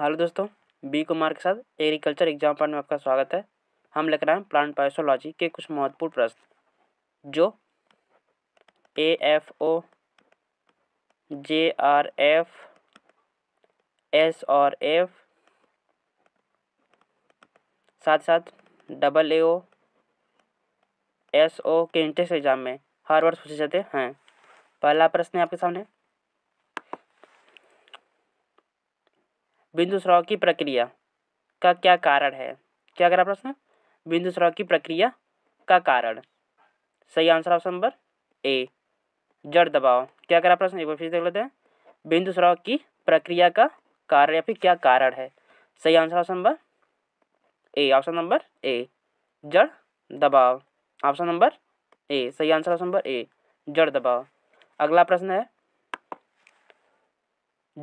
hello दोस्तों B Kumar के साथ एग्रीकल्चर एग्जाम पार्ट में आपका स्वागत है हम लेकर आए प्लांट पैसोलॉजी के कुछ महत्वपूर्ण प्रश्न जो A F O J R F S और एफ साथ साथ double A O S O के इंट्रेंस एग्जाम में हर वर्ष पूछे जाते हैं पहला प्रश्न है आपके सामने बिंदुस्राव की प्रक्रिया का क्या कारण है क्या करा प्रश्न बिंदुस्राव की प्रक्रिया का कारण सही आंसर ऑप्शन नंबर ए जड़ दबाव क्या करा प्रश्न एक बार फिर देख लेते हैं बिंदुस्राव की प्रक्रिया का कारण या फिर क्या कारण है सही answer option number A option number A जड़ दबाव ऑप्शन नंबर ए सही आंसर ऑप्शन नंबर ए जड़ दबाव अगला प्रश्न है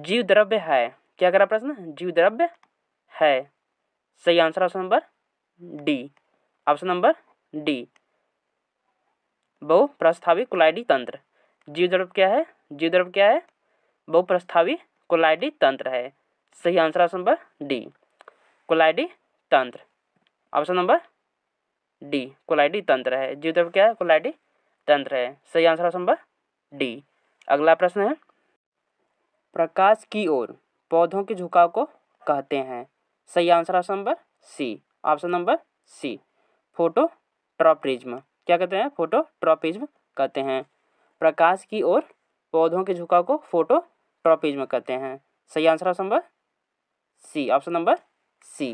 जीव द्रव्य है क्या करा प्रश्न जीव द्रव्य है सही answer option number D option number D बहुप्रस्थावी कोलाइडी तंत्र जीव द्रव्य क्या है जीव द्रव्य क्या है बहुप्रस्थावी कोलाइडी तंत्र है सही आंसर ऑप्शन नंबर डी कोलाइडी तंत्र ऑप्शन नंबर डी कोलाइडी तंत्र है जीव द्रव्य क्या है कोलाइडी तंत्र है सही आंसर ऑप्शन नंबर डी अगला प्रश्न है प्रकाश की ओर पौधों के झुकाव को कहते हैं सही answer option number C option number C phototropism क्या कहते हैं फोटो ट्रॉपिज्म कहते हैं प्रकाश की ओर पौधों के झुकाव को फोटो ट्रॉपिज्म कहते हैं सही answer option number C option number C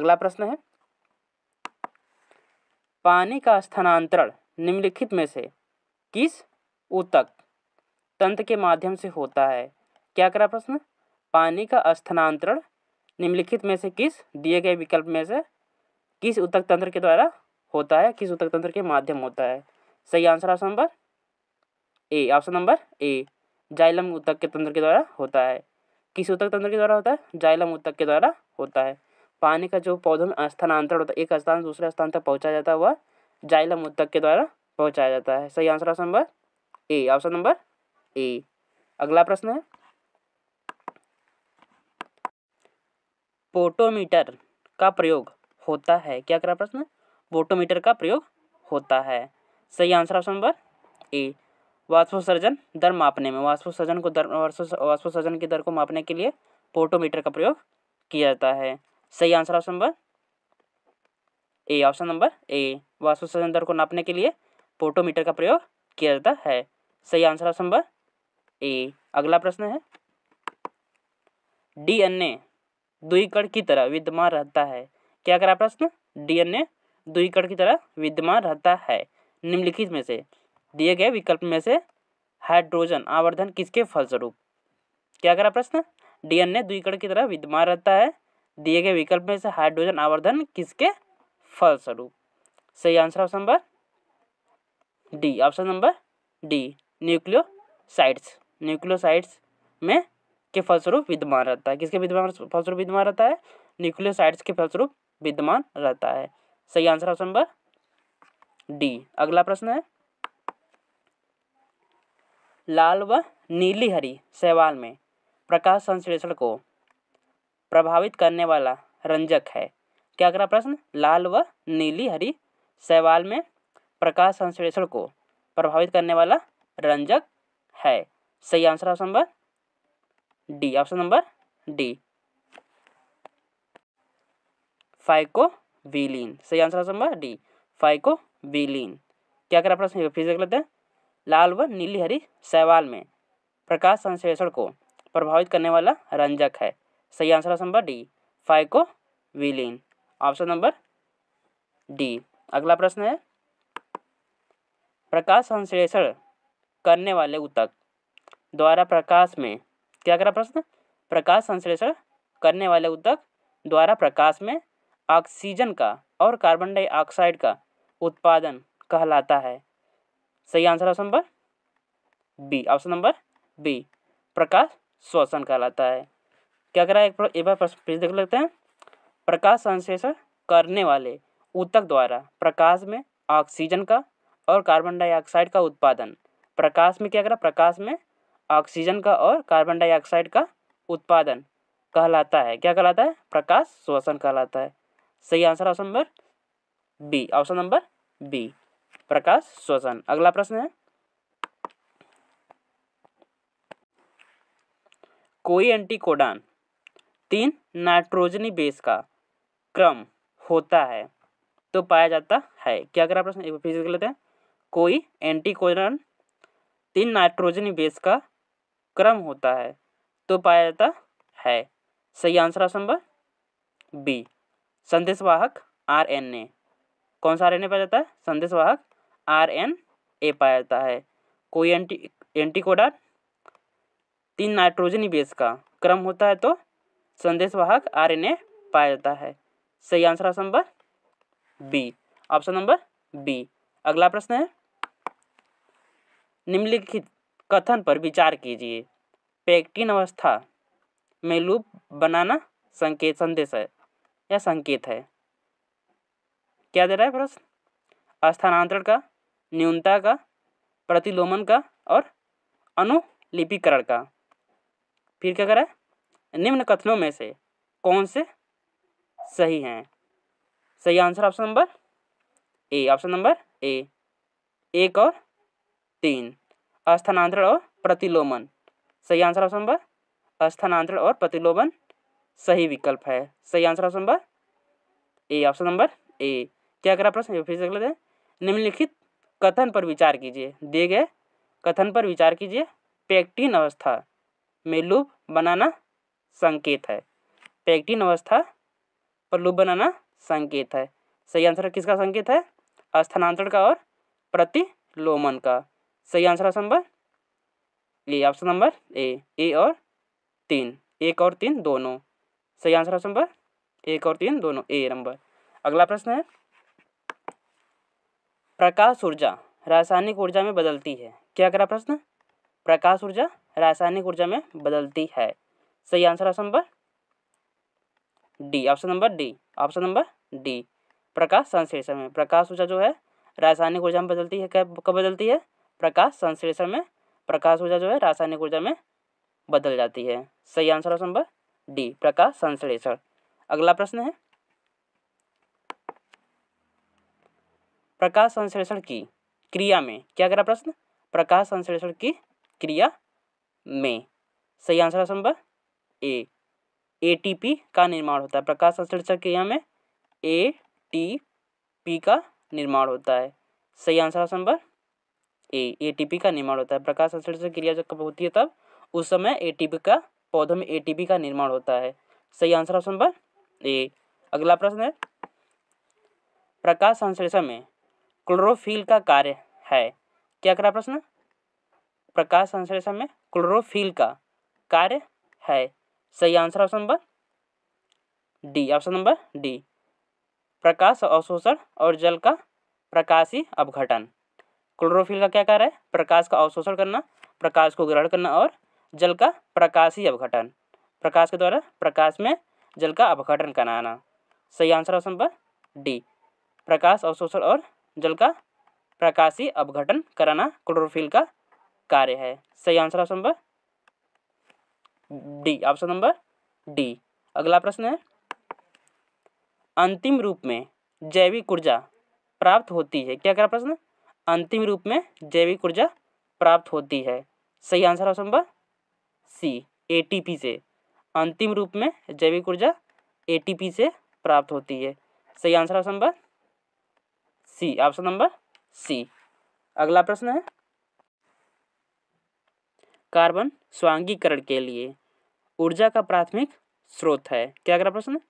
अगला प्रश्न है पानी का स्थानांतरण निम्नलिखित में से किस ऊतक तंत्र के माध्यम से होता है क्या करा प्रश्न पानी का स्थानांतरण निम्नलिखित में से किस दिए गए विकल्प में से किस उत्तक तंत्र के द्वारा होता है किस उत्तक तंत्र के माध्यम होता है सही answer option number A option number A xylem उत्तक के तंत्र के द्वारा होता है किस उत्तक तंत्र के द्वारा होता है जाइलम उत्तक के द्वारा होता है पानी का जो पौधों में स्थानांतरण होता है एक स्थान दूसरे स्थान तक पहुँचाया जाता है वह जाइलम उत्तक के द्वारा पहुँचाया जाता है सही answer option number A option number A अगला प्रश्न है पोटोमीटर का प्रयोग होता है क्या करा प्रश्न पोटोमीटर का प्रयोग होता है सही आंसर ऑप्शन नंबर ए वाष्पोसर्जन दर मापने में वाष्पोसर्जन को दर वाष्पोसर्जन की दर को मापने के लिए पोटोमीटर का प्रयोग किया जाता है सही answer option number A option number A वाष्पोसर्जन दर को नापने के लिए पोटोमीटर का प्रयोग किया जाता है सही आंसर ऑप्शन नंबर ए अगला प्रश्न है डीएनए द्विकण की तरह विद्यमान रहता है क्या करा प्रश्न डीएनए द्विकण की तरह विद्यमान रहता है निम्नलिखित में से दिए गए विकल्प में से हाइड्रोजन आवर्धन किसके फलस्वरूप क्या करा प्रश्न डीएनए द्विकण की तरह विद्यमान रहता है दिए गए विकल्प में से हाइड्रोजन आवर्धन किसके फलस्वरूप सही answer option number D option number D nucleosides nucleosides में के फलस्वरूप विद्यमान रहता है किसके विद्यमान फलस्वरूप विद्यमान रहता है न्यूक्लियोसाइड्स के फलस्वरूप विद्यमान रहता है सही आंसर ऑप्शन नंबर डी अगला प्रश्न है लाल व नीली हरी सहवाल में प्रकाश संश्लेषण को प्रभावित करने वाला रंजक है क्या अगला प्रश्न लाल व नीली हरी सहवाल में प्रकाश संश्लेषण को प्रभावित करने वाला रंजक है सही answer option number D option number D phycobilin सही answer option number D phycobilin क्या करें प्रश्न फिर देख लेते हैं लाल व नीली हरी सहवाल में प्रकाश संश्लेषण को प्रभावित करने वाला रंजक है सही answer option number D phycobilin option number D अगला प्रश्न है प्रकाश संश्लेषण करने वाले उतक द्वारा प्रकाश में क्या करा प्रश्न प्रकाश संश्लेषण करने वाले उद्योग द्वारा प्रकाश में ऑक्सीजन का और कार्बन डाइऑक्साइड का उत्पादन कहलाता है सही answer option number B option number B प्रकाश श्वसन कहलाता है क्या करा एक, एक बार फिर देख लेते हैं प्रकाश संश्लेषण करने वाले उत्तक द्वारा प्रकाश में ऑक्सीजन का और कार्बन डाइऑक्साइड का उत्पादन प्रकाश में क्या करा प्रकाश में ऑक्सीजन का और कार्बन डाइऑक्साइड का उत्पादन कहलाता है क्या कहलाता है प्रकाश श्वसन कहलाता है सही answer option number B option number B प्रकाश श्वसन अगला प्रश्न है कोई एंटीकोडान तीन नाइट्रोजनी बेस का क्रम होता है तो पाया जाता है क्या करा प्रश्न एक बार फिर लेते हैं कोई एंटीकोडान तीन नाइट्रोजनी बेस का क्रम होता है तो पाया जाता है सही आंसर ऑप्शन नंबर बी संदेशवाहक आर एन ए कौन सा आर एन ए पाया जाता है संदेशवाहक आर एन ए पाया जाता है कोई एंटी एंटीकोडर तीन नाइट्रोजन बेस का क्रम होता है तो संदेशवाहक आर एन ए पाया जाता है सही answer option number B option number B अगला प्रश्न है निम्नलिखित कथन पर विचार कीजिए पैक्टिन अवस्था में लूप बनाना संकेत संदेश है या संकेत है क्या दे रहा है प्रश्न स्थानांतरण का न्यूनता का प्रतिलोमन का और अनुलिपिकरण का फिर क्या करा निम्न कथनों में से कौन से सही हैं सही answer option number A option number A एक और तीन स्थानांतरण और प्रतिलोमन सही आंसर ऑप्शन नंबर स्थानांतरण और प्रतिलोमन सही विकल्प है सही answer option number A option number A क्या करा प्रश्न फिर से अगले दिन निम्नलिखित कथन पर विचार कीजिए दिए गए कथन पर विचार कीजिए पैक्टिन अवस्था में लूप बनाना संकेत है पैक्टिन अवस्था पर लूप बनाना संकेत है सही आंसर किसका संकेत है स्थानांतरण का और प्रतिलोमन का सही answer option number A option number A A और तीन एक और तीन दोनों सही आंसर ऑप्शन नंबर एक और तीन दोनों ए नंबर अगला प्रश्न है प्रकाश ऊर्जा रासायनिक ऊर्जा में बदलती है क्या करा प्रश्न प्रकाश ऊर्जा रासायनिक ऊर्जा में बदलती है सही answer option number D option number D option number D प्रकाश संश्लेषण में प्रकाश ऊर्जा जो है रासायनिक ऊर्जा में बदलती है कब कब बदलती है प्रकाश संश्लेषण में प्रकाश ऊर्जा जो है रासायनिक ऊर्जा में बदल जाती है सही आंसर ऑप्शन नंबर डी प्रकाश संश्लेषण अगला प्रश्न है प्रकाश संश्लेषण की क्रिया में क्या करा प्रश्न प्रकाश संश्लेषण की क्रिया में सही answer option number A ATP का निर्माण होता है प्रकाश संश्लेषण क्रिया में ए टी पी का निर्माण होता है सही answer option number A A का निर्माण होता है प्रकाश संश्लेषण क्रिया जब कब होती है तब उस समय एटीपी का पौधों में एटीपी का निर्माण होता है सही आंसर ऑप्शन पर ए अगला प्रश्न है प्रकाश संश्लेषण में क्लोरोफिल का कार्य है क्या करा प्रश्न प्रकाश संश्लेषण में क्लोरोफिल का कार्य है सही answer option number D option number D प्रकाश अवशोषण और जल का प्रकाशी अवघटन क्लोरोफिल का क्या कार्य है प्रकाश का अवशोषण करना प्रकाश को ग्रहण करना और जल का प्रकाशीय अवघटन प्रकाश के द्वारा प्रकाश में जल का अवघटन कराना सही आंसर ऑप्शन पर डी प्रकाश अवशोषण और जल का प्रकाशीय अवघटन कराना क्लोरोफिल का कार्य है सही आंसर ऑप्शन पर डी ऑप्शन नंबर डी अगला प्रश्न है अंतिम रूप में जैविक ऊर्जा प्राप्त होती है क्या करा प्रश्न अंतिम रूप में जैविक ऊर्जा प्राप्त होती है सही answer option number C ATP से अंतिम रूप में जैविक ऊर्जा एटीपी से प्राप्त होती है सही answer option number C option number C अगला प्रश्न है कार्बन स्वांगीकरण के लिए ऊर्जा का प्राथमिक स्रोत है क्या अगला प्रश्न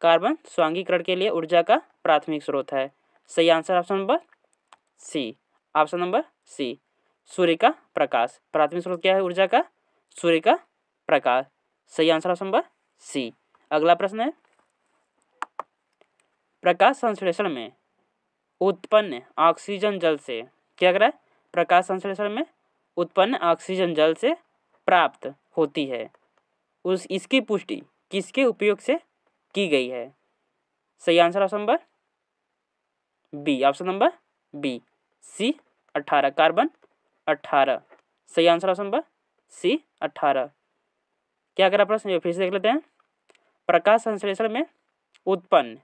कार्बन स्वांगीकरण के लिए ऊर्जा का प्राथमिक स्रोत है सही answer option number C option number C सूर्य का प्रकाश प्राथमिक स्रोत क्या है ऊर्जा का सूर्य का प्रकाश सही आंसर ऑप्शन नंबर सी अगला प्रश्न है प्रकाश संश्लेषण में उत्पन्न ऑक्सीजन जल से क्या रहा है प्रकाश संश्लेषण में उत्पन्न ऑक्सीजन जल से प्राप्त होती है उस इसकी पुष्टि किसके उपयोग से की गई है सही answer option number B option number B C अठारह कार्बन अट्ठारह सही आंसर ऑप्शन पर सी अठारह क्या करा प्रश्न फिर से देख लेते हैं प्रकाश संश्लेषण में उत्पन्न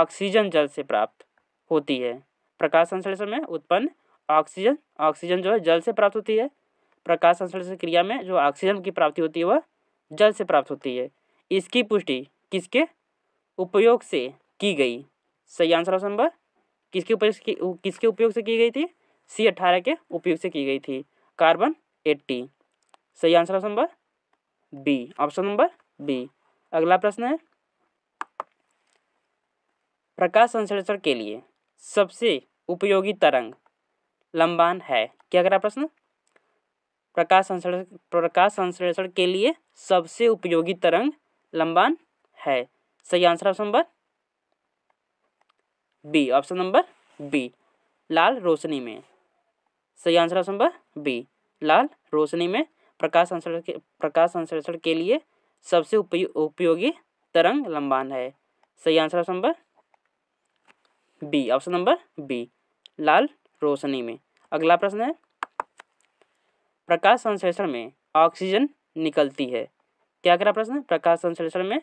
ऑक्सीजन जल से प्राप्त होती है प्रकाश संश्लेषण में उत्पन्न ऑक्सीजन ऑक्सीजन जो है जल से प्राप्त होती है प्रकाश संश्लेषण क्रिया में जो ऑक्सीजन की प्राप्ति होती है वह जल से प्राप्त होती है इसकी पुष्टि किसके उपयोग से की गई सही आंसर ऑप्शन नंबर किसके उपयोग से किसके उपयोग से की गई थी सी अट्ठारह के उपयोग से की गई थी कार्बन एट्टी सही answer option number B option number B अगला प्रश्न है प्रकाश संश्लेषण के लिए सबसे उपयोगी तरंग लंबान है क्या करा प्रश्न प्रकाश संश्लेषण प्रकाश संश्लेषण के लिए सबसे उपयोगी तरंग लंबान है सही answer option number B option number B लाल रोशनी में सही आंसर ऑप्शन नंबर बी लाल रोशनी में प्रकाश संश्लेषण के प्रकाश संश्लेषण के लिए सबसे उपयोगी तरंग लंबान है सही answer option number B option number B लाल रोशनी में अगला प्रश्न है प्रकाश संश्लेषण में ऑक्सीजन निकलती है क्या करा प्रश्न प्रकाश संश्लेषण में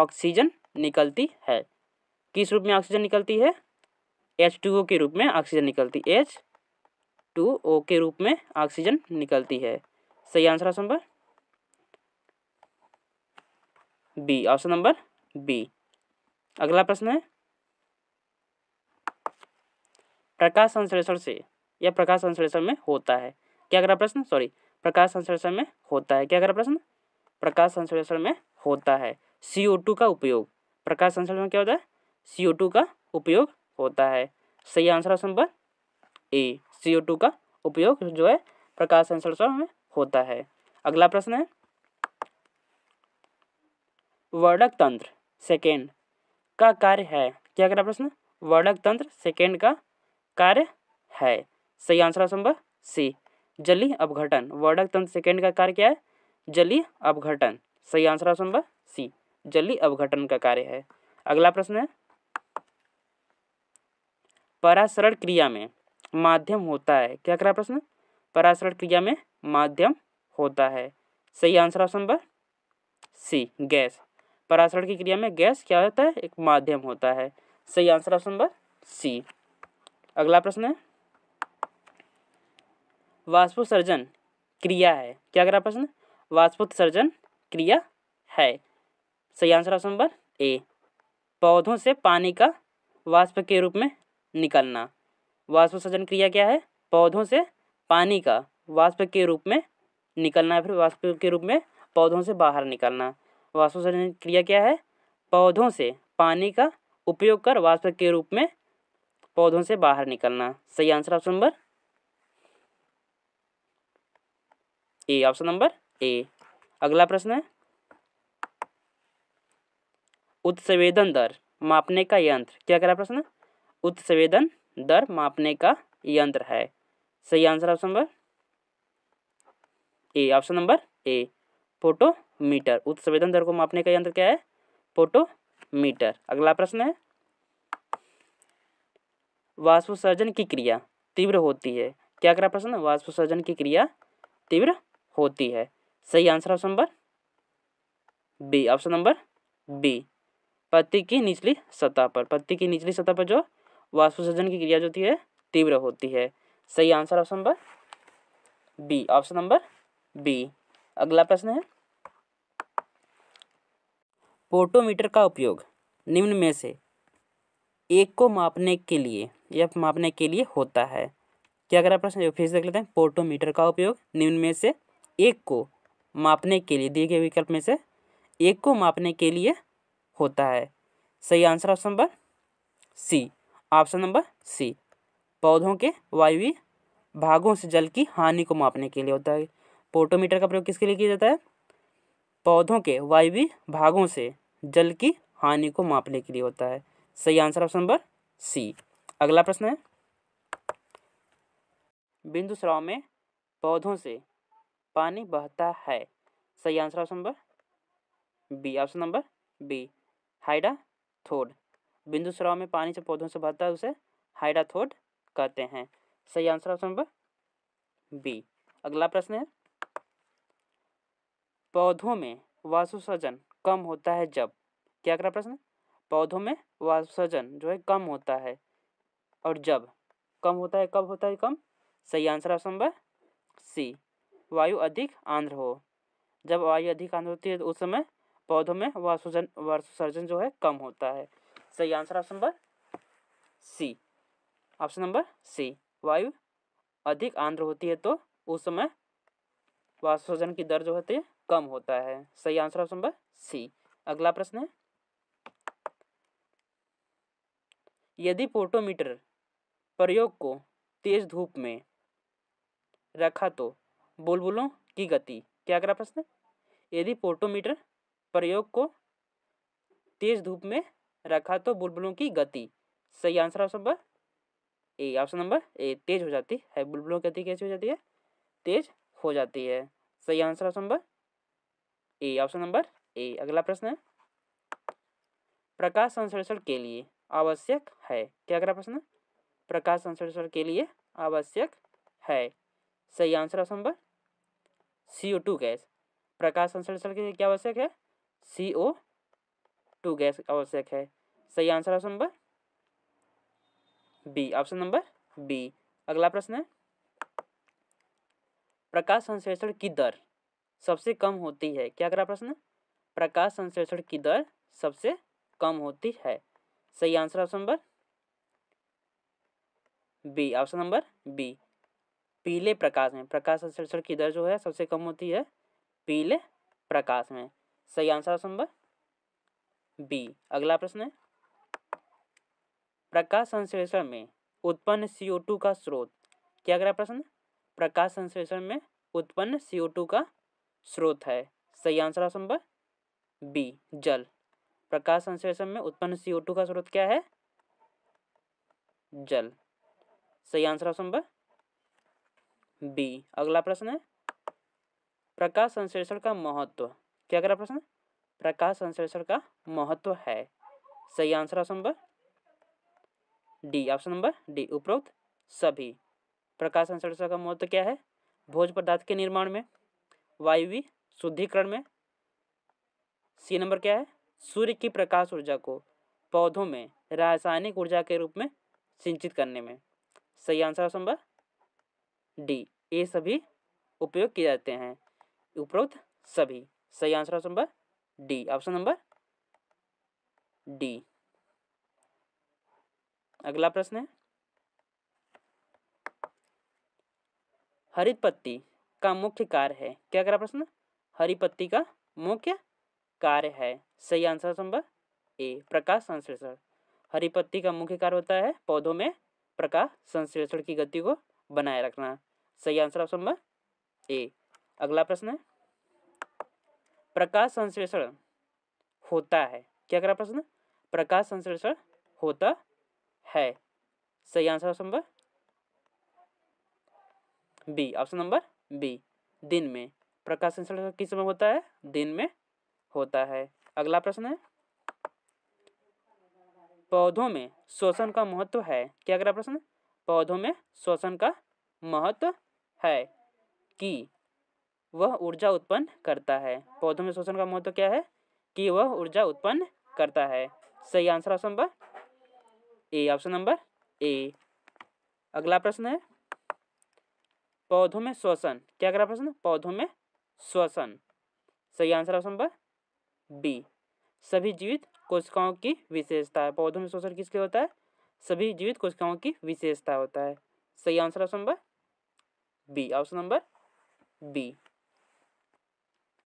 ऑक्सीजन निकलती है किस रूप में ऑक्सीजन निकलती है एच टू ओ के रूप में ऑक्सीजन निकलती है एच टू ओ के रूप में ऑक्सीजन निकलती है सही answer option number B option number B अगला प्रश्न है प्रकाश संश्लेषण से या प्रकाश संश्लेषण में होता है क्या अगला प्रश्न सॉरी प्रकाश संश्लेषण में होता है क्या अगला प्रश्न प्रकाश संश्लेषण में होता है सी टू का उपयोग प्रकाश संश्लेषण में क्या होता है सी का उपयोग होता है सही आंसर ऑप्शन पर ए सी का उपयोग जो है प्रकाश संश्लेषण में होता है अगला प्रश्न है वर्णक तंत्र सेकेंड का कार्य है क्या अगला प्रश्न वर्णक तंत्र सेकेंड का कार्य है सही आंसर ऑप्शन नंबर सी जलीय अपघटन वर्णक तंत्र सेकेंड का कार्य क्या है जलीय अपघटन सही आंसर ऑप्शन नंबर सी जलीय अपघटन का कार्य है अगला प्रश्न है परासरण क्रिया में माध्यम होता है क्या करा प्रश्न परासरण क्रिया में माध्यम होता है सही answer option number C gas परासरण की क्रिया में गैस क्या होता है एक माध्यम होता है सही आंसर ऑप्शन नंबर सी अगला प्रश्न है वाष्पोत्सर्जन क्रिया है क्या करा प्रश्न वाष्पोत्सर्जन क्रिया है सही आंसर ऑप्शन नंबर ए पौधों से पानी का वाष्प के रूप में निकलना सजन क्रिया क्या है पौधों से पानी का वाष्प के रूप में निकलना फिर वाष्प के रूप में पौधों से बाहर निकलना सजन क्रिया क्या है पौधों से पानी का उपयोग कर वाष्प के रूप में पौधों से बाहर निकलना सही answer option number A option number A अगला प्रश्न है उत्सवेदन दर मापने का यंत्र क्या करा प्रश्न उत्सवेदन दर मापने का यंत्र है सही answer option number A option number A photometer उत्सवेदन दर को मापने का यंत्र क्या है फोटोमीटर अगला प्रश्न है वाष्पोत्सर्जन की क्रिया तीव्र होती है क्या करा प्रश्न वाष्पोत्सर्जन की क्रिया तीव्र होती है सही answer option number B option number B पत्ती की निचली सतह पर पत्ती की निचली सतह पर जो वाष्पोत्सर्जन की क्रिया जो होती है तीव्र होती है सही answer option number B option number B अगला प्रश्न है पोटोमीटर का उपयोग निम्न में से एक को मापने के लिए या मापने के लिए होता है क्या अगला प्रश्न फिर से देख लेते हैं पोटोमीटर का उपयोग निम्न में से एक को मापने के लिए दिए गए विकल्प में से एक को मापने के लिए होता है सही answer option number C option number C पौधों के वायुवी भागों से जल की हानि को मापने के लिए होता है पोटोमीटर का प्रयोग किसके लिए किया जाता है पौधों के वायुवी भागों से जल की हानि को मापने के लिए होता है सही आंसर ऑप्शन नंबर सी अगला प्रश्न है बिंदु स्राव में पौधों से पानी बहता है सही answer option number B option number B hydathode बिंदु स्राव में पानी से पौधों से भरता है उसे हाइड्राथोड कहते हैं सही आंसर ऑप्शन नंबर बी अगला प्रश्न है पौधों में वासुसर्जन कम होता है जब क्या कर प्रश्न पौधों में वासुसर्जन जो है कम होता है और जब कम होता है कब होता है कम सही आंसर ऑप्शन नंबर सी वायु अधिक आंध्र हो जब वायु अधिक आंध्र होती है तो उस समय पौधों में वासुजन वासुसर्जन जो है कम होता है सही answer option number C option number C वायु अधिक आंध्र होती है तो उस समय वाष्पोजन की दर जो होती है कम होता है सही आंसर ऑप्शन नंबर सी अगला प्रश्न है यदि पोटोमीटर प्रयोग को तेज धूप में रखा तो बुलबुलों की गति क्या अगला प्रश्न यदि पोटोमीटर प्रयोग को तेज धूप में रखा तो बुलबुलों की गति सही answer option number A option number A तेज हो जाती है बुलबुलों की गति कैसी हो जाती है तेज हो जाती है सही answer option number A option number A अगला प्रश्न है प्रकाश संश्लेषण के लिए आवश्यक है क्या अगला प्रश्न है प्रकाश संश्लेषण के लिए आवश्यक है सही answer option number C O two gas प्रकाश संश्लेषण के लिए क्या आवश्यक है सी ओ टू गैस आवश्यक है सही answer option number B option number B अगला प्रश्न है प्रकाश संश्लेषण की दर सबसे कम होती है क्या करा प्रश्न प्रकाश संश्लेषण की दर सबसे कम होती है सही answer option number B option number B पीले प्रकाश में प्रकाश संश्लेषण की दर जो है सबसे कम होती है पीले प्रकाश में सही आंसर ऑप्शन नंबर बी अगला प्रश्न है प्रकाश संश्लेषण में उत्पन्न सीओ टू का स्रोत क्या अगला प्रश्न प्रकाश संश्लेषण में उत्पन्न सीओ टू का स्रोत है सही आंसर ऑप्शन बी जल प्रकाश संश्लेषण में उत्पन्न सीओ टू का स्रोत क्या है जल सही आंसर ऑप्शन बी अगला प्रश्न है प्रकाश संश्लेषण का महत्व क्या अगला प्रश्न प्रकाश संश्लेषण का महत्व है सही answer option number D option number D उपरोक्त सभी प्रकाश संश्लेषण का महत्व क्या है भोज पदार्थ के निर्माण में वायु शुद्धिकरण में सी नंबर क्या है सूर्य की प्रकाश ऊर्जा को पौधों में रासायनिक ऊर्जा के रूप में सिंचित करने में सही आंसर ऑप्शन नंबर डी ये सभी उपयोग किए जाते हैं उपरोक्त सभी सही answer option number D option number D अगला प्रश्न है हरित पत्ती का मुख्य कार्य है क्या करा प्रश्न हरी पत्ती का मुख्य कार्य है सही आंसर नंबर ए प्रकाश संश्लेषण हरी पत्ती का मुख्य कार्य होता है पौधों में प्रकाश संश्लेषण की गति को बनाए रखना सही आंसर ऑप्शन नंबर ए अगला प्रश्न है प्रकाश संश्लेषण होता है क्या करा प्रश्न प्रकाश संश्लेषण होता है सही answer option number B option number B दिन में प्रकाश संश्लेषण किस समय होता है दिन में होता है अगला प्रश्न है पौधों में शोषण का महत्व है क्या अगला प्रश्न पौधों में शोषण का महत्व है कि वह ऊर्जा उत्पन्न करता है पौधों में शोषण का महत्व क्या है कि वह ऊर्जा उत्पन्न करता है सही answer option number A option number A अगला प्रश्न है पौधों में श्वसन क्या करा प्रश्न पौधों में श्वसन सही आंसर ऑप्शन नंबर बी सभी जीवित कोशिकाओं की विशेषता है पौधों में शोषण किसके होता है सभी जीवित कोशिकाओं की विशेषता होता है सही answer option number B option number B